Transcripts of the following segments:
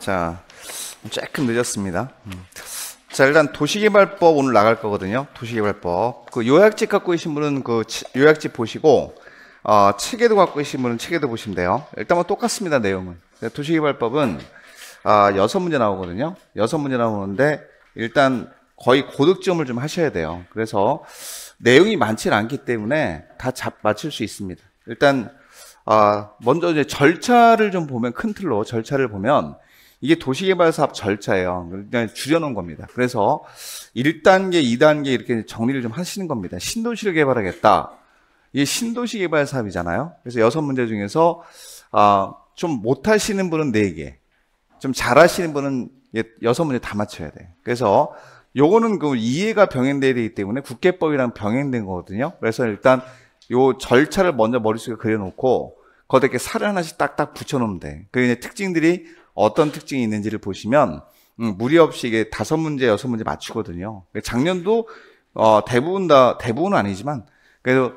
자, 조금 늦었습니다. 음. 자, 일단 도시개발법 오늘 나갈 거거든요. 도시개발법. 그 요약집 갖고 계신 분은 그 요약집 보시고, 어, 책에도 갖고 계신 분은 책에도 보시면 돼요. 일단 뭐 똑같습니다, 내용은. 네, 도시개발법은, 아, 여섯 문제 나오거든요. 여섯 문제 나오는데, 일단 거의 고득점을 좀 하셔야 돼요. 그래서 내용이 많지는 않기 때문에 다 잡, 맞출 수 있습니다. 일단, 아, 먼저 이제 절차를 좀 보면, 큰 틀로 절차를 보면, 이게 도시개발사업 절차예요. 그냥 줄여놓은 겁니다. 그래서 1단계, 2단계 이렇게 정리를 좀 하시는 겁니다. 신도시를 개발하겠다. 이게 신도시 개발 사업이잖아요. 그래서 여섯 문제 중에서 아, 좀 못하시는 분은 4개, 좀 잘하시는 분은 여섯 문제 다 맞춰야 돼. 그래서 요거는 그 이해가 병행돼야 되기 때문에 국회법이랑 병행된 거거든요. 그래서 일단 요 절차를 먼저 머릿속에 그려놓고 거대게 살을 하나씩 딱딱 붙여놓으면 돼. 그 이제 특징들이 어떤 특징이 있는지를 보시면 음, 무리 없이 이게 다섯 문제 여섯 문제 맞추거든요. 그러니까 작년도 어, 대부분 다 대부분은 아니지만 그래도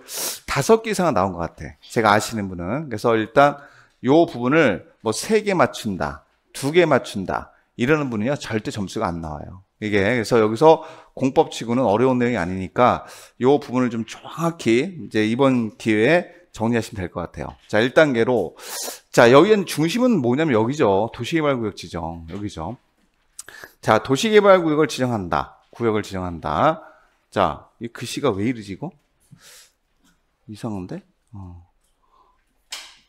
다섯 개 이상은 나온 것 같아. 제가 아시는 분은 그래서 일단 요 부분을 뭐 세 개 맞춘다, 두 개 맞춘다 이러는 분은요 절대 점수가 안 나와요. 이게 그래서 여기서 공법치고는 어려운 내용이 아니니까 요 부분을 좀 정확히 이제 이번 기회에 정리하시면 될 것 같아요. 자, 1단계로. 자, 여기는 중심은 뭐냐면 여기죠. 도시개발구역 지정. 여기죠. 자, 도시개발구역을 지정한다. 구역을 지정한다. 자, 이 글씨가 왜 이러지, 이거? 이상한데? 어.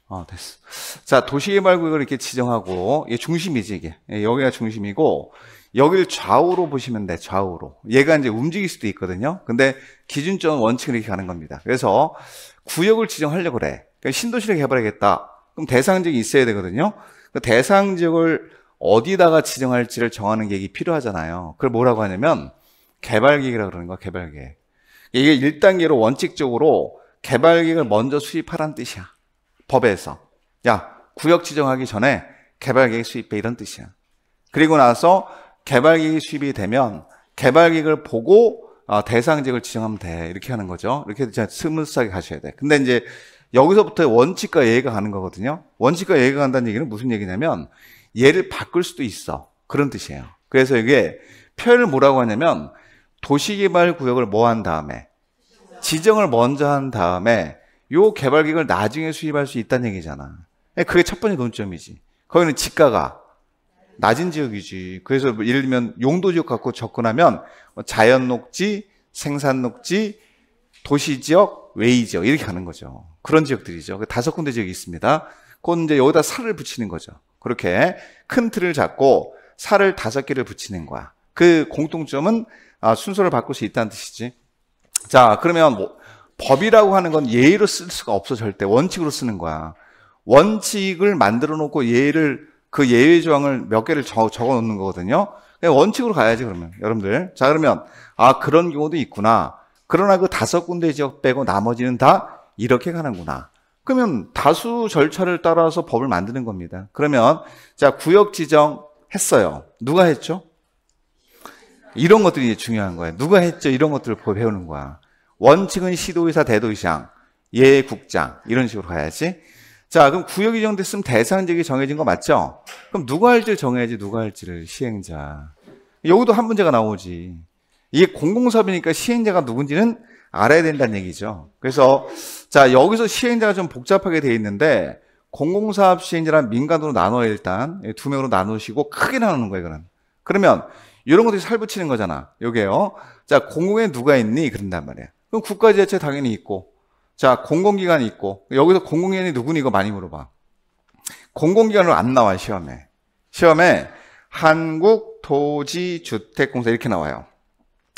아, 됐어. 자, 도시개발구역을 이렇게 지정하고, 이게 중심이지, 이게. 예, 여기가 중심이고, 여기를 좌우로 보시면 돼, 좌우로. 얘가 이제 움직일 수도 있거든요. 근데 기준점 원칙을 이렇게 가는 겁니다. 그래서 구역을 지정하려고 그래. 그러니까 신도시를 개발하겠다. 그럼 대상 지역이 있어야 되거든요. 그 대상 지역을 어디다가 지정할지를 정하는 계획이 필요하잖아요. 그걸 뭐라고 하냐면 개발 계획이라고 그러는 거야, 개발 계획. 이게 1단계로 원칙적으로 개발 계획을 먼저 수입하라는 뜻이야. 법에서. 야, 구역 지정하기 전에 개발 계획 수입해 이런 뜻이야. 그리고 나서 개발 계획 수입이 되면 개발 계획을 보고 아, 대상직을 지정하면 돼. 이렇게 하는 거죠. 이렇게 진짜 스무스하게 가셔야 돼. 근데 이제 여기서부터 원칙과 예의가 가는 거거든요. 원칙과 예의가 간다는 얘기는 무슨 얘기냐면 예를 바꿀 수도 있어. 그런 뜻이에요. 그래서 이게 표현을 뭐라고 하냐면 도시개발 구역을 뭐 한 다음에 지정을 먼저 한 다음에 요 개발 계획을 나중에 수입할수 있다는 얘기잖아. 그게 첫 번째 논점이지. 거기는 지가가 낮은 지역이지. 그래서 뭐 예를 들면 용도 지역 갖고 접근하면 뭐 자연 녹지, 생산 녹지, 도시 지역, 외이 지역 이렇게 가는 거죠. 그런 지역들이죠. 그 다섯 군데 지역이 있습니다. 그건 이제 여기다 살을 붙이는 거죠. 그렇게 큰 틀을 잡고 살을 다섯 개를 붙이는 거야. 그 공통점은 아, 순서를 바꿀 수 있다는 뜻이지. 자, 그러면 뭐, 법이라고 하는 건 예의로 쓸 수가 없어 절대 원칙으로 쓰는 거야. 원칙을 만들어 놓고 예의를 그 예외 조항을 몇 개를 적, 적어 놓는 거거든요. 원칙으로 가야지 그러면 여러분들. 자 그러면 아 그런 경우도 있구나. 그러나 그 다섯 군데 지역 빼고 나머지는 다 이렇게 가는구나. 그러면 다수 절차를 따라서 법을 만드는 겁니다. 그러면 자 구역 지정 했어요. 누가 했죠? 이런 것들이 중요한 거예요. 누가 했죠? 이런 것들을 배우는 거야. 원칙은 시도의사, 대도의장, 예국장 이런 식으로 가야지. 자, 그럼 구역이 정됐으면 대상지역이 정해진 거 맞죠? 그럼 누가 할지를 정해야지 누가 할지를 시행자. 여기도 한 문제가 나오지. 이게 공공사업이니까 시행자가 누군지는 알아야 된다는 얘기죠. 그래서 자, 여기서 시행자가 좀 복잡하게 돼 있는데 공공사업 시행자랑 민간으로 나눠야 일단. 예, 두 명으로 나누시고 크게 나누는 거예요, 그는. 그러면 이런 것들이 살붙이는 거잖아. 요게요. 자, 공공에 누가 있니? 그런단 말이야. 그럼 국가지자체 당연히 있고 자, 공공기관이 있고, 여기서 공공기관이 누구니 이거 많이 물어봐. 공공기관으로 안 나와, 요 시험에. 시험에 한국토지주택공사 이렇게 나와요.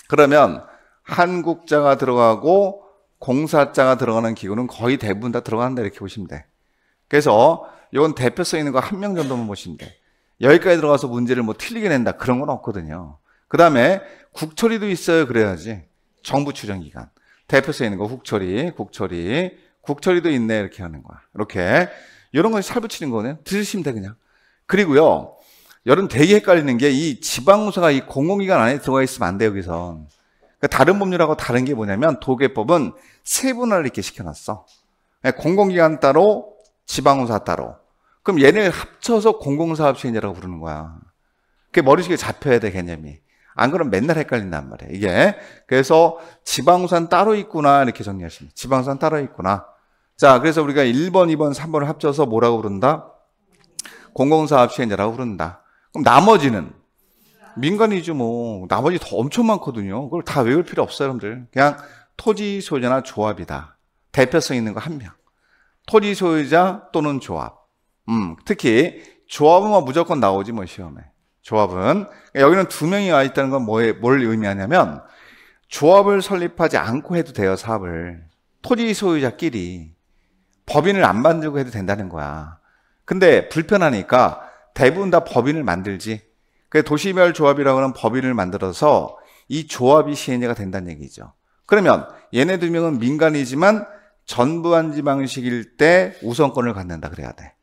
그러면 한국자가 들어가고 공사자가 들어가는 기구는 거의 대부분 다 들어간다 이렇게 보시면 돼. 그래서 이건 대표성 있는 거 한 명 정도만 보시면 돼. 여기까지 들어가서 문제를 뭐 틀리게 낸다 그런 건 없거든요. 그 다음에 국처리도 있어요 그래야지 정부 추정기관. 대표서 있는 거 국처리, 국처리, 국처리도 있네 이렇게 하는 거야. 이렇게 이런 건살 붙이는 거네요. 들으시면 돼 그냥. 그리고요. 여러분 되게 헷갈리는 게 이 지방공사가 이 공공기관 안에 들어가 있으면 안 돼요, 여기선. 그러니까 다른 법률하고 다른 게 뭐냐면 도계법은 세분화를 이렇게 시켜놨어. 공공기관 따로, 지방공사 따로. 그럼 얘네를 합쳐서 공공사업시행이라고 부르는 거야. 그게 머릿속에 잡혀야 돼, 개념이. 안 그러면 맨날 헷갈린단 말이에요. 이게. 그래서 지방산 따로 있구나. 이렇게 정리하시면. 지방산 따로 있구나. 자, 그래서 우리가 1번, 2번, 3번을 합쳐서 뭐라고 부른다? 공공사업 시행자라고 부른다. 그럼 나머지는 민간이죠, 뭐. 나머지 더 엄청 많거든요. 그걸 다 외울 필요 없어요, 여러분들. 그냥 토지 소유자나 조합이다. 대표성 있는 거 한 명. 토지 소유자 또는 조합. 음, 특히 조합은 뭐 무조건 나오지, 뭐, 시험에. 조합은 여기는 두 명이 와 있다는 건 뭐에 뭘 의미하냐면 조합을 설립하지 않고 해도 돼요 사업을 토지 소유자끼리 법인을 안 만들고 해도 된다는 거야. 근데 불편하니까 대부분 다 법인을 만들지. 그 도시별 조합이라고 하는 법인을 만들어서 이 조합이 시행자가 된다는 얘기죠. 그러면 얘네 두 명은 민간이지만 전부한지 방식일 때 우선권을 갖는다 그래야 돼.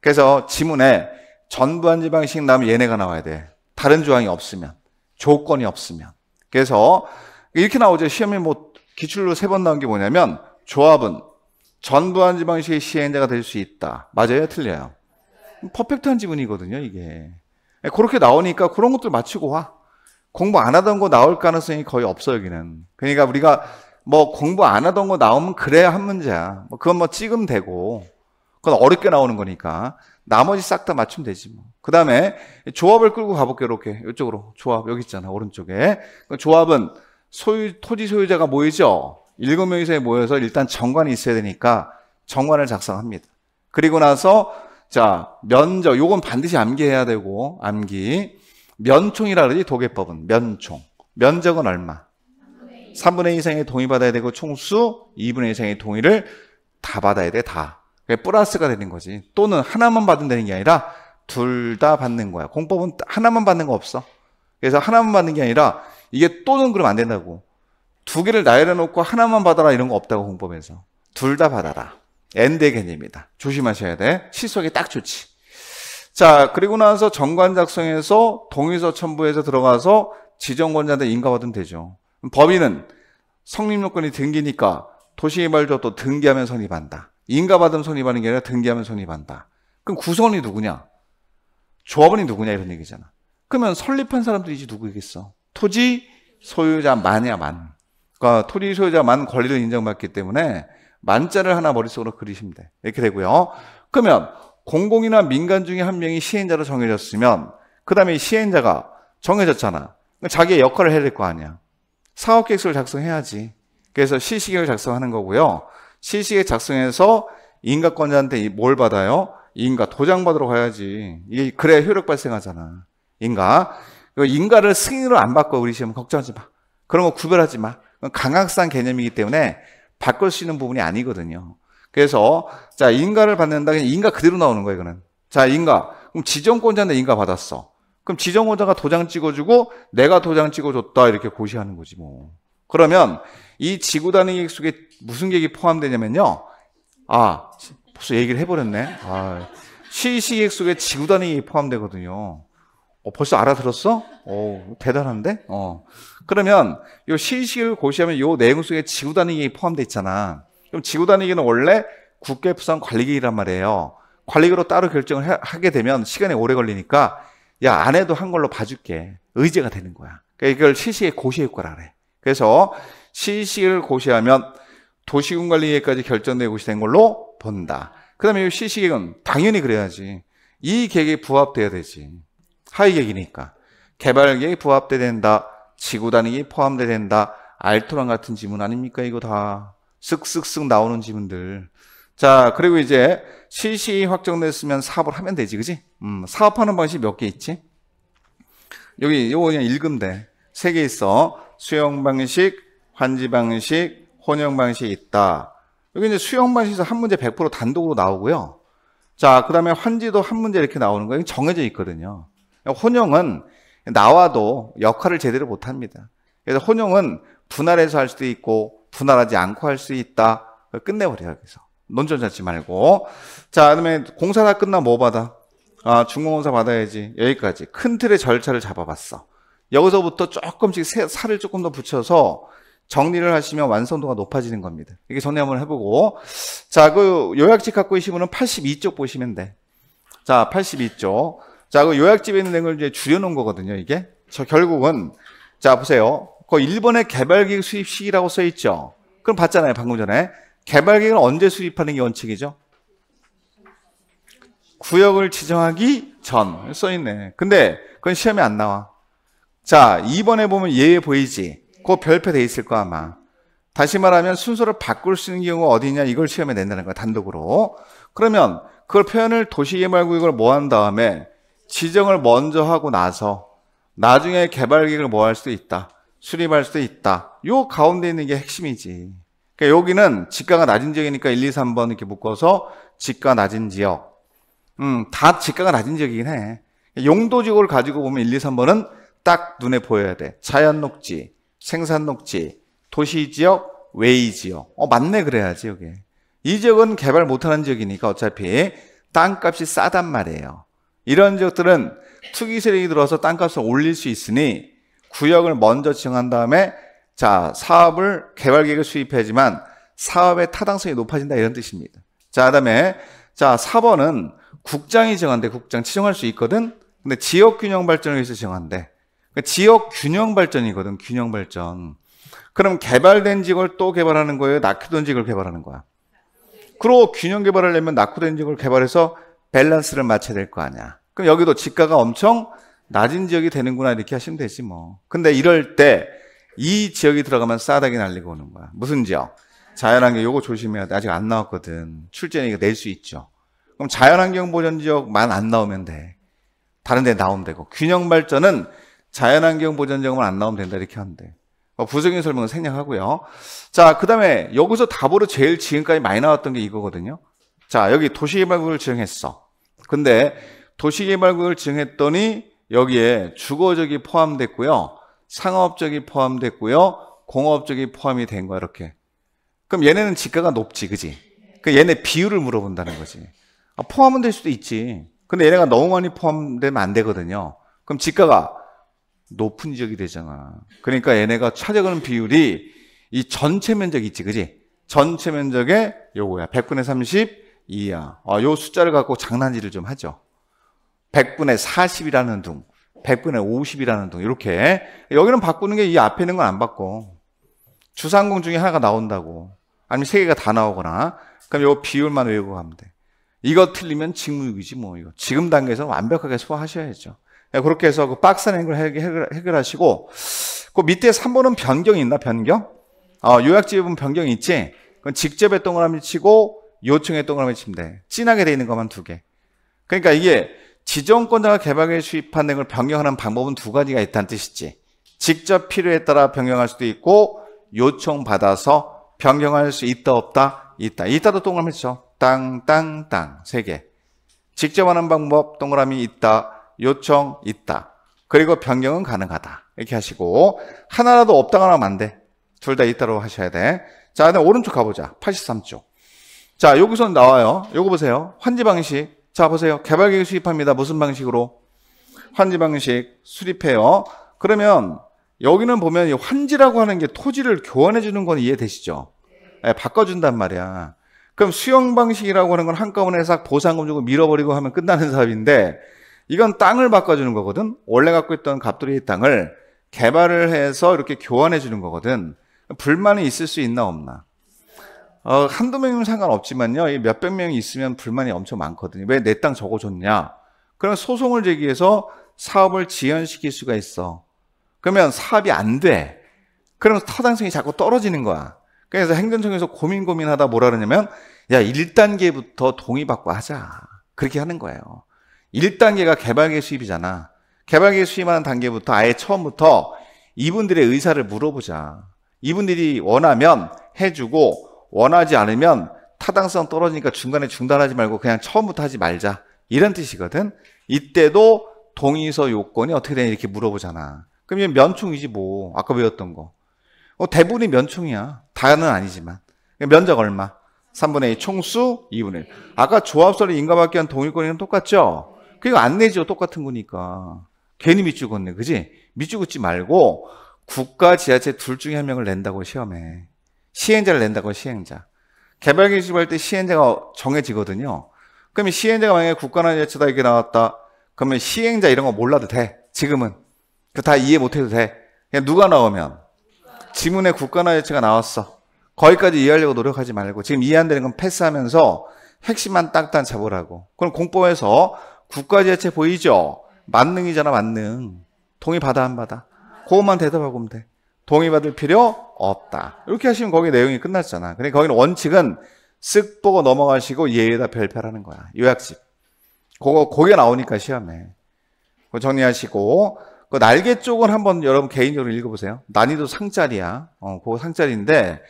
그래서 지문에 전부한 지방식 나면 얘네가 나와야 돼. 다른 조항이 없으면 조건이 없으면. 그래서 이렇게 나오죠. 시험에뭐 기출로 세 번 나온 게 뭐냐면 조합은 전부한 지방식의 시행자가 될 수 있다. 맞아요? 틀려요? 퍼펙트한 지문이거든요, 이게. 그렇게 나오니까 그런 것들 맞추고 와. 공부 안 하던 거 나올 가능성이 거의 없어, 요 여기는. 그러니까 우리가 뭐 공부 안 하던 거 나오면 그래야 한 문제야. 뭐 그건 뭐 찍으면 되고. 그건 어렵게 나오는 거니까. 나머지 싹 다 맞추면 되지 뭐. 그 다음에 조합을 끌고 가볼게요. 이렇게 이쪽으로 조합 여기 있잖아 오른쪽에 조합은 소유 토지 소유자가 모이죠. 일곱 명 이상이 모여서 일단 정관이 있어야 되니까 정관을 작성합니다. 그리고 나서 자 면적 요건 반드시 암기해야 되고 암기 면총이라 그러지 도계법은 면총 면적은 얼마 3분의 2 이상의 동의 받아야 되고 총수 2분의 2 이상의 동의를 다 받아야 돼 다. 플러스가 되는 거지. 또는 하나만 받으면 되는 게 아니라 둘 다 받는 거야. 공법은 하나만 받는 거 없어. 그래서 하나만 받는 게 아니라 이게 또는 그러면 안 된다고. 두 개를 나열해 놓고 하나만 받아라 이런 거 없다고 공법에서. 둘 다 받아라. 엔드 개념입니다. 조심하셔야 돼. 실속이 딱 좋지. 자, 그리고 나서 정관 작성해서 동의서 첨부해서 들어가서 지정권자한테 인가받으면 되죠. 법인은 성립요건이 등기니까 도시개발도 조 등기하면 성립한다. 인가받으면 손해받는 게 아니라 등기하면 손해받는다. 그럼 구성원이 누구냐? 조합원이 누구냐 이런 얘기잖아. 그러면 설립한 사람들이 이제 누구겠어? 토지 소유자만이야만. 그러니까 토지 소유자만 권리를 인정받기 때문에 만자를 하나 머릿속으로 그리시면 돼. 이렇게 되고요. 그러면 공공이나 민간 중에 한 명이 시행자로 정해졌으면 그 다음에 시행자가 정해졌잖아. 자기의 역할을 해야 될 거 아니야. 사업계획서를 작성해야지. 그래서 실시계획을 작성하는 거고요. 시시에 작성해서 인가권자한테 뭘 받아요? 인가 도장 받으러 가야지. 이게 그래야 효력 발생하잖아. 인가. 그 인가를 승인으로 안 바꿔 우리 시험 걱정하지 마. 그런 거 구별하지 마. 강학상 개념이기 때문에 바꿀 수 있는 부분이 아니거든요. 그래서 자 인가를 받는다 그냥 인가 그대로 나오는 거예요. 이거는 자 인가 그럼 지정권자한테 인가 받았어. 그럼 지정권자가 도장 찍어주고 내가 도장 찍어줬다 이렇게 고시하는 거지 뭐. 그러면 이 지구 단위 계획 속에 무슨 계획이 포함되냐면요. 아, 벌써 얘기를 해버렸네. 아, 시시 계획 속에 지구 단위 포함되거든요. 어, 벌써 알아들었어? 어, 대단한데? 어. 그러면 요 시식을 고시하면 요 내용 속에 지구 단위계획이 포함되어 있잖아. 그럼 지구 단위계는 원래 국계 부산 관리계획이란 말이에요. 관리계로 따로 결정을 하, 게 되면 시간이 오래 걸리니까 야, 안 해도 한 걸로 봐줄게. 의제가 되는 거야. 그러니까 이걸 실시의 고시의 거라 그래. 그래서 시식을 고시하면 도시군관리회까지 결정된고이된 걸로 본다. 그 다음에 시식은 당연히 그래야지. 이계획이 부합돼야 되지. 하위 계획이니까. 개발 계획이 부합돼야 된다. 지구 단위가 포함돼야 된다. 알토란 같은 지문 아닙니까? 이거 다. 쓱쓱쓱 나오는 지문들. 자, 그리고 이제 실시 확정됐으면 사업을 하면 되지, 그지? 음, 사업하는 방식 이몇개 있지? 여기, 요거 그냥 읽은데 돼. 세개 있어. 수용 방식, 환지 방식, 혼용 방식이 있다. 여기 이제 수용 방식에서 한 문제 100% 단독으로 나오고요. 자, 그 다음에 환지도 한 문제 이렇게 나오는 거예요. 정해져 있거든요. 혼용은 나와도 역할을 제대로 못 합니다. 그래서 혼용은 분할해서 할 수도 있고, 분할하지 않고 할 수 있다. 끝내버려요, 그래서. 논점 잡지 말고. 자, 그 다음에 공사 다 끝나 뭐 받아? 아, 중공공사 받아야지. 여기까지. 큰 틀의 절차를 잡아봤어. 여기서부터 조금씩 살을 조금 더 붙여서 정리를 하시면 완성도가 높아지는 겁니다. 이게 전에 한번 해보고. 자, 그 요약집 갖고 계시면 82쪽 보시면 돼. 자, 82쪽. 자, 그 요약집에 있는 내용을 이제 줄여놓은 거거든요, 이게. 저 결국은, 자, 보세요. 그 일본의 개발기획 수입 시기라고 써있죠. 그럼 봤잖아요, 방금 전에. 개발기획은 언제 수입하는 게 원칙이죠? 구역을 지정하기 전 써있네. 근데 그건 시험에 안 나와. 자, 2번에 보면 예외 보이지? 그 별표 돼 있을 거 아마. 다시 말하면 순서를 바꿀 수 있는 경우가 어디냐 이걸 시험에 낸다는 거야, 단독으로. 그러면 그걸 표현을 도시계 말고 이걸 뭐한 다음에 지정을 먼저 하고 나서 나중에 개발 계획을 뭐 할 수도 있다. 수립할 수도 있다. 요 가운데 있는 게 핵심이지. 그러니까 여기는 직가가 낮은 지역이니까 1, 2, 3번 이렇게 묶어서 직가 낮은 지역. 음, 다직가가 낮은 지역이긴 해. 용도지역을 가지고 보면 1, 2, 3번은 딱 눈에 보여야 돼. 자연 녹지, 생산 녹지, 도시 지역, 외이 지역. 어, 맞네 그래야지 여기. 이 지역은 개발 못하는 지역이니까 어차피 땅값이 싸단 말이에요. 이런 지역들은 투기 세력이 들어서 땅값을 올릴 수 있으니 구역을 먼저 지정한 다음에 자 사업을 개발 계획을 수립해야지만 사업의 타당성이 높아진다 이런 뜻입니다. 자 그다음에 자 4번은 국장이 정한데 국장 지정할 수 있거든. 근데 지역 균형 발전을 위해서 정한대. 그러니까 지역 균형 발전이거든, 균형 발전. 그럼 개발된 지역을 또 개발하는 거예요? 낙후된 지역을 개발하는 거야? 그리고 균형 개발하려면 낙후된 지역을 개발해서 밸런스를 맞춰야 될 거 아니야. 그럼 여기도 지가가 엄청 낮은 지역이 되는구나 이렇게 하시면 되지 뭐. 근데 이럴 때 이 지역이 들어가면 싸다기 날리고 오는 거야. 무슨 지역? 자연환경 요거 조심해야 돼. 아직 안 나왔거든. 출제니까 낼수 있죠. 그럼 자연환경 보전 지역만 안 나오면 돼. 다른 데 나오면 되고. 균형 발전은 자연환경 보전정은 안 나오면 된다 이렇게 하는데 뭐 부정인 설명은 생략하고요. 자, 그 다음에 여기서 답으로 제일 지금까지 많이 나왔던 게 이거거든요. 자, 여기 도시개발구역을 지정했어. 근데 도시개발구역을 지정했더니 여기에 주거적이 포함됐고요. 상업적이 포함됐고요. 공업적이 포함이 된 거야, 이렇게. 그럼 얘네는 지가가 높지, 그지? 그 얘네 비율을 물어본다는 거지. 아, 포함은 될 수도 있지. 근데 얘네가 너무 많이 포함되면 안 되거든요. 그럼 지가가 높은 지역이 되잖아. 그러니까 얘네가 찾아가는 비율이 이 전체 면적 있지, 그지? 전체 면적의 요거야. 100분의 30 이하. 어, 요 숫자를 갖고 장난질을 좀 하죠. 100분의 40이라는 둥, 100분의 50이라는 둥, 이렇게. 여기는 바꾸는 게 이 앞에 있는 건 안 바꿔. 주상공 중에 하나가 나온다고. 아니면 세 개가 다 나오거나. 그럼 요 비율만 외우고 가면 돼. 이거 틀리면 직무유기지 뭐, 이거. 지금 단계에서 완벽하게 소화하셔야죠. 예, 그렇게 해서 그 박스낸 걸 해결하시고 그 밑에 3번은 변경이 있나 변경? 어, 아, 요약집은 지 변경이 있지. 그건 직접의 동그라미 치고 요청의 동그라미 치면 돼. 진하게 돼 있는 것만 두 개. 그러니까 이게 지정권자가 개발에 수입한 내용을 변경하는 방법은 두 가지가 있다는 뜻이지. 직접 필요에 따라 변경할 수도 있고 요청받아서 변경할 수 있다 없다 있다. 있다도 동그라미 치죠. 땅땅땅 세 개. 직접 하는 방법 동그라미 있다. 요청 있다. 그리고 변경은 가능하다. 이렇게 하시고 하나라도 없다고 하면 안 돼. 둘 다있다고 하셔야 돼. 자, 그다음 오른쪽 가보자. 83쪽. 자, 여기서 나와요. 요거 보세요. 환지 방식. 자, 보세요. 개발 계획 수립합니다. 무슨 방식으로? 환지 방식 수립해요. 그러면 여기는 보면 이 환지라고 하는 게 토지를 교환해 주는 건 이해되시죠? 네, 바꿔준단 말이야. 그럼 수용 방식이라고 하는 건 한꺼번에 싹 보상금 주고 밀어버리고 하면 끝나는 사업인데 이건 땅을 바꿔주는 거거든. 원래 갖고 있던 갑돌이 땅을 개발을 해서 이렇게 교환해 주는 거거든. 불만이 있을 수 있나 없나? 어, 한두 명이면 상관없지만요. 몇 백 명이 있으면 불만이 엄청 많거든요. 왜 내 땅 저거 줬냐? 그럼 소송을 제기해서 사업을 지연시킬 수가 있어. 그러면 사업이 안 돼. 그러면 타당성이 자꾸 떨어지는 거야. 그래서 행정청에서 고민 고민하다 뭐라 그러냐면 야, 1단계부터 동의받고 하자. 그렇게 하는 거예요. 1단계가 개발계 수입이잖아. 개발계 수입하는 단계부터 아예 처음부터 이분들의 의사를 물어보자. 이분들이 원하면 해주고 원하지 않으면 타당성 떨어지니까 중간에 중단하지 말고 그냥 처음부터 하지 말자. 이런 뜻이거든. 이때도 동의서 요건이 어떻게 되냐 이렇게 물어보잖아. 그러면 면충이지 뭐. 아까 배웠던 거. 어, 대부분이 면충이야. 다는 아니지만. 면적 얼마? 3분의 2 총수 2분의 1. 아까 조합설의 인가받기 위한동의권이랑 똑같죠? 그리고 안 내죠. 똑같은 거니까. 괜히 밑줄 긋네. 그지? 밑줄 긋지 말고 국가 지자체 둘 중에 한 명을 낸다고 시험해. 시행자를 낸다고 시행자. 개발 기준할 때 시행자가 정해지거든요. 그러면 시행자가 만약에 국가나 지자체다 이렇게 나왔다. 그러면 시행자 이런 거 몰라도 돼. 지금은. 그 다 이해 못해도 돼. 그냥 누가 나오면. 지문에 국가나 지자체가 나왔어. 거기까지 이해하려고 노력하지 말고 지금 이해 안 되는 건 패스하면서 핵심만 딱딱 잡으라고. 그럼 공법에서 국가지자체 보이죠? 만능이잖아, 만능. 동의 받아, 안 받아? 그것만 대답하고 오면 돼. 동의받을 필요 없다. 이렇게 하시면 거기 내용이 끝났잖아. 그러니까 거기는 원칙은 쓱 보고 넘어가시고 예에다 별표라는 거야. 요약집. 그거, 거게 나오니까 시험에. 그거 정리하시고, 그 날개 쪽은 한번 여러분 개인적으로 읽어보세요. 난이도 상자리야 어, 그거 상자리인데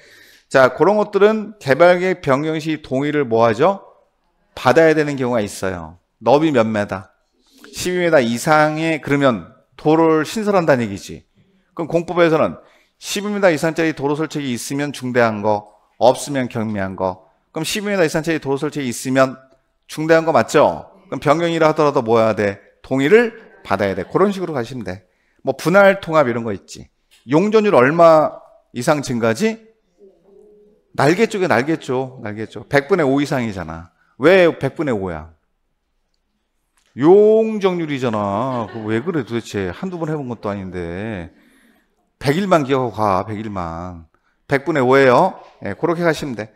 자, 그런 것들은 개발계획 변경 시 동의를 뭐 하죠? 받아야 되는 경우가 있어요. 너비 몇 메다? 12m 이상의 그러면 도로를 신설한다는 얘기지. 그럼 공법에서는 12m 이상짜리 도로 설책이 있으면 중대한 거, 없으면 경미한 거. 그럼 12m 이상짜리 도로 설책이 있으면 중대한 거 맞죠? 그럼 변경이라 하더라도 뭐 해야 돼? 동의를 받아야 돼. 그런 식으로 가시면 돼. 뭐 분할 통합 이런 거 있지. 용전율 얼마 이상 증가지? 날개 쪽에 날개 쪽, 날개 쪽. 100분의 5 이상이잖아. 왜 100분의 5야? 용적률이잖아. 왜 그래 도대체. 한두 번 해본 것도 아닌데. 100일만 기억하고 가, 100일만. 100분의 5예요. 예, 그렇게 가시면 돼.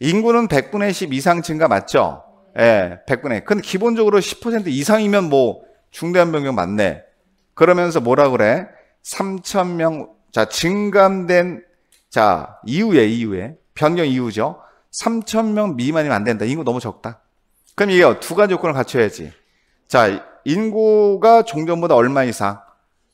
인구는 100분의 10 이상 증가 맞죠? 예, 100분의. 근데 기본적으로 10% 이상이면 뭐 중대한 변경 맞네. 그러면서 뭐라 그래? 3,000명, 자, 증감된, 자, 이후에, 이후에, 변경 이후죠? 3,000명 미만이면 안 된다. 인구 너무 적다. 그럼 이게 두 가지 조건을 갖춰야지. 자, 인구가 종전보다 얼마 이상?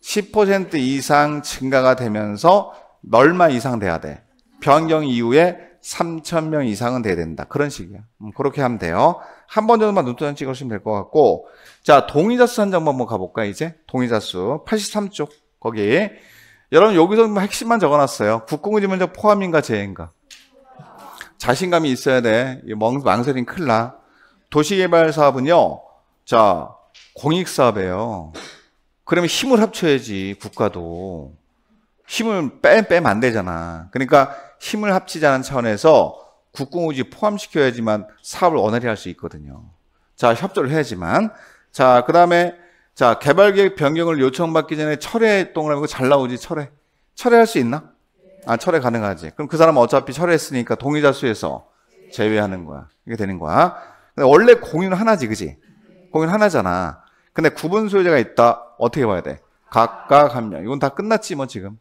10% 이상 증가가 되면서 얼마 이상 돼야 돼? 변경 이후에 3,000명 이상은 돼야 된다. 그런 식이야. 음, 그렇게 하면 돼요. 한 번 정도만 눈도장 찍으시면 될 것 같고. 자, 동의자 수 한장 한번 가볼까, 이제? 동의자 수. 83쪽. 거기. 여러분, 여기서 뭐 핵심만 적어놨어요. 국공의지문적 포함인가 제외인가? 자신감이 있어야 돼. 망설임 클라. 도시개발 사업은요, 자, 공익사업에요 그러면 힘을 합쳐야지, 국가도. 힘을 빼, 빼면 안 되잖아. 그러니까 힘을 합치자는 차원에서 국공우지 포함시켜야지만 사업을 원활히 할 수 있거든요. 자, 협조를 해야지만. 자, 그 다음에, 자, 개발계획 변경을 요청받기 전에 철회 동그라미잘 나오지, 철회. 철회할 수 있나? 아, 철회 가능하지. 그럼 그 사람은 어차피 철회했으니까 동의자 수에서 제외하는 거야. 이게 되는 거야. 원래 공유는 하나지, 그지? 거긴 하나잖아. 근데 구분 소유자가 있다. 어떻게 봐야 돼? 각각 합력. 이건 다 끝났지 뭐 지금.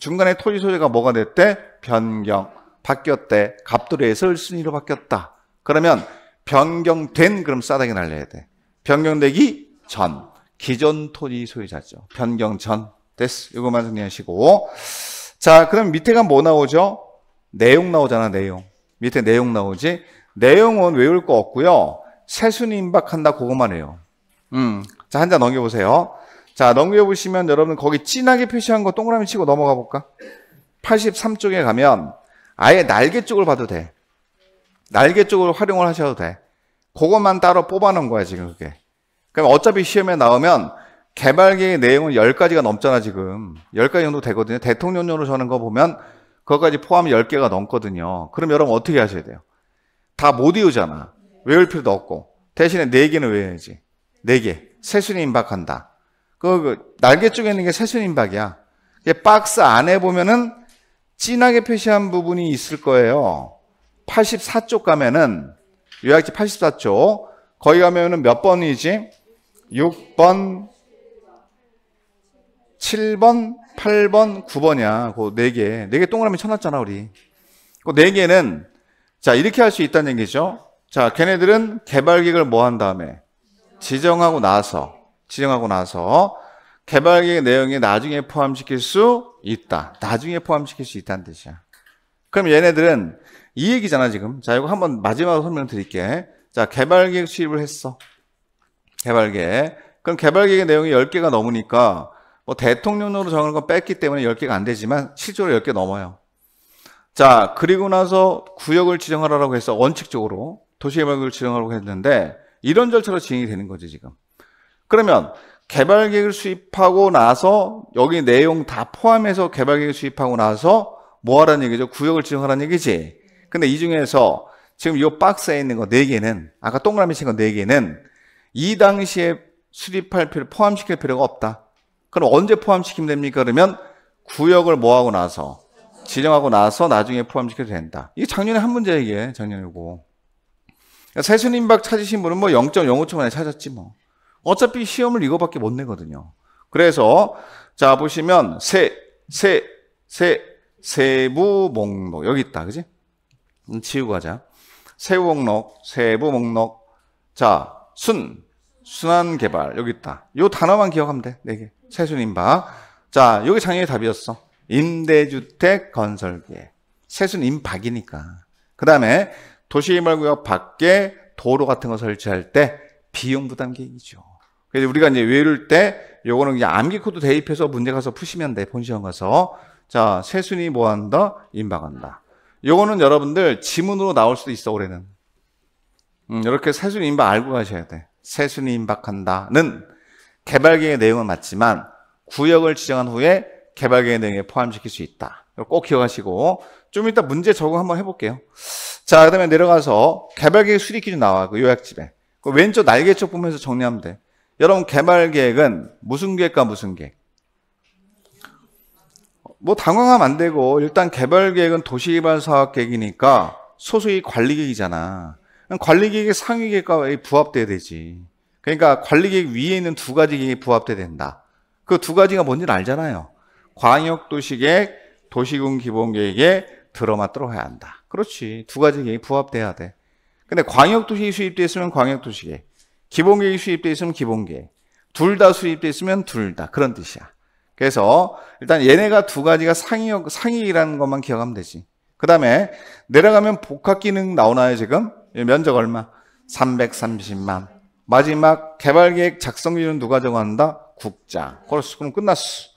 중간에 토지 소유가 자 뭐가 됐대? 변경. 바뀌었대. 갑돌이에서 을순위로 바뀌었다. 그러면 변경된 그럼 싸다게 날려야 돼. 변경되기 전. 기존 토지 소유자죠. 변경 전. 됐어. 이것만 정리하시고. 자, 그럼 밑에가 뭐 나오죠? 내용 나오잖아, 내용. 밑에 내용 나오지? 내용은 외울 거 없고요. 세순이 임박한다 그것만 해요. 음. 자, 한자 넘겨 보세요. 자, 넘겨 보시면 여러분 거기 진하게 표시한 거 동그라미 치고 넘어가 볼까? 83쪽에 가면 아예 날개 쪽을 봐도 돼. 날개 쪽을 활용을 하셔도 돼. 그것만 따로 뽑아 놓은 거야, 지금 그게. 그럼 어차피 시험에 나오면 개발계의 내용은 10가지가 넘잖아, 지금. 10가지 정도 되거든요. 대통령령으로 저는 거 보면 그것까지 포함 10개가 넘거든요. 그럼 여러분 어떻게 하셔야 돼요? 다 못 이우잖아. 외울 필요도 없고 대신에 네 개는 외워야지. 네 개. 세순이 임박한다. 그, 그 날개 쪽에 있는 게 세순 임박이야. 박스 안에 보면은 진하게 표시한 부분이 있을 거예요. 84쪽 가면은 요약지 84쪽 거기 가면은 몇 번이지? 6번, 7번, 8번, 9번이야. 그 4개. 4개 동그라미 쳐놨잖아, 우리. 그 4개는, 자, 이렇게 할 수 있다는 얘기죠. 자, 걔네들은 개발 계획을 뭐 한 다음에 지정하고 나서 지정하고 나서 개발 계획 내용이 나중에 포함시킬 수 있다. 나중에 포함시킬 수 있다는 뜻이야. 그럼 얘네들은 이 얘기잖아 지금. 자, 이거 한번 마지막으로 설명드릴게. 자, 개발 계획 수입을 했어. 개발 계획. 그럼 개발 계획의 내용이 10개가 넘으니까 뭐 대통령으로 정한 건 뺐기 때문에 10개가 안 되지만 실제로 10개 넘어요. 자, 그리고 나서 구역을 지정하라고 해서 원칙적으로 도시개발구역을 지정하라고 했는데 이런 절차로 진행이 되는 거지 지금. 그러면 개발계획을 수입하고 나서 여기 내용 다 포함해서 개발계획을 수입하고 나서 뭐 하라는 얘기죠? 구역을 지정하라는 얘기지. 근데 이 중에서 지금 이 박스에 있는 거 네개는 아까 동그라미 친 거 네개는이 당시에 수립할 필요 포함시킬 필요가 없다. 그럼 언제 포함시키면 됩니까? 그러면 구역을 뭐 하고 나서 지정하고 나서 나중에 포함시켜도 된다. 이게 작년에 한 문제 이게 작년에 이거. 세수님 그러니까 박 찾으신 분은 뭐 0.05초 만에 찾았지 뭐. 어차피 시험을 이거밖에 못 내거든요. 그래서 자 보시면 세세세 세부 목록 여기 있다, 그지? 치우고 음, 가자. 세부 목록, 세부 목록. 자, 순 순환 개발 여기 있다. 요 단어만 기억하면 돼. 네 개. 세수님 박. 자, 여기 작년에 답이었어. 임대주택 건설계. 세수님 박이니까. 그 다음에 도시개발구역 밖에 도로 같은 거 설치할 때 비용 부담 계획이죠. 그래서 우리가 이제 외울 때 요거는 그냥 암기코드 대입해서 문제 가서 푸시면 돼. 본 시험 가서. 자, 세순이 뭐 한다? 임박한다. 요거는 여러분들 지문으로 나올 수도 있어 올해는. 음, 이렇게 세순이 임박 알고 가셔야 돼. 세순이 임박한다는 개발 계획의 내용은 맞지만 구역을 지정한 후에 개발 계획 내용에 포함시킬 수 있다. 꼭 기억하시고 좀 이따 문제 적응 한번 해볼게요. 자, 그 다음에 내려가서 개발계획 수립 기준 나와. 그 요약집에. 그 왼쪽 날개 쪽 보면서 정리하면 돼. 여러분, 개발계획은 무슨 계획과 무슨 계획? 뭐 당황하면 안 되고 일단 개발 계획은 도시개발 사업 계획이니까 소속이 관리 계획이잖아. 관리 계획이 상위 계획과 부합돼야 되지. 그러니까 관리 계획 위에 있는 두 가지 계획이 부합돼야 된다. 그 두 가지가 뭔지는 알잖아요. 광역 도시 계획, 도시군 기본 계획에 들어맞도록 해야 한다. 그렇지. 두 가지 계획이 부합돼야 돼. 근데 광역도시 수입돼 있으면 광역도시계. 획 기본계획이 수입돼 있으면 기본계획. 둘 다 수입돼 있으면 둘 다. 그런 뜻이야. 그래서 일단 얘네가 두 가지가 상위, 상위라는 것만 기억하면 되지. 그 다음에 내려가면 복합기능 나오나요, 지금? 면적 얼마? 330만. 마지막 개발계획 작성기준 누가 정한다? 국장. 그렇지. 그럼 끝났어.